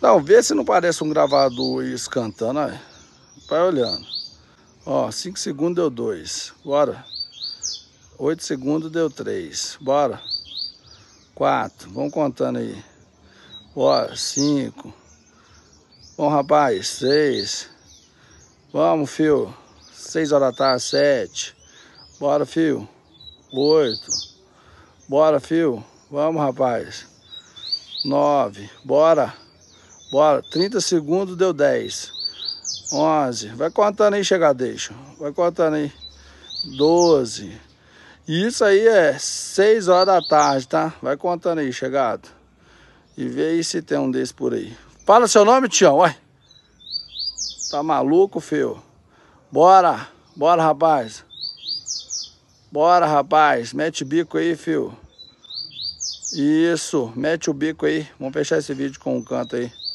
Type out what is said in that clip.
Não, vê se não parece um gravador isso cantando. Aí. Vai olhando. Ó, 5 segundos deu 2. Bora. 8 segundos deu 3. Bora. 4. Vamos contando aí. Ó, 5. Bom, rapaz, 6. Vamos, fio. 6 horas da tarde, 7. Bora, fio. 8. Bora, fio. Vamos, rapaz. 9. Bora. Bora, 30 segundos deu 10. 11. Vai contando aí, chegar, deixa. Vai contando aí. 12. isso aí é 6 horas da tarde, tá? Vai contando aí, chegado. E vê aí se tem um desse por aí. Fala seu nome, Tião, ué. Tá maluco, feio? Bora, bora, rapaz. Bora, rapaz. Mete o bico aí, fio. Isso, mete o bico aí. Vamos fechar esse vídeo com um canto aí.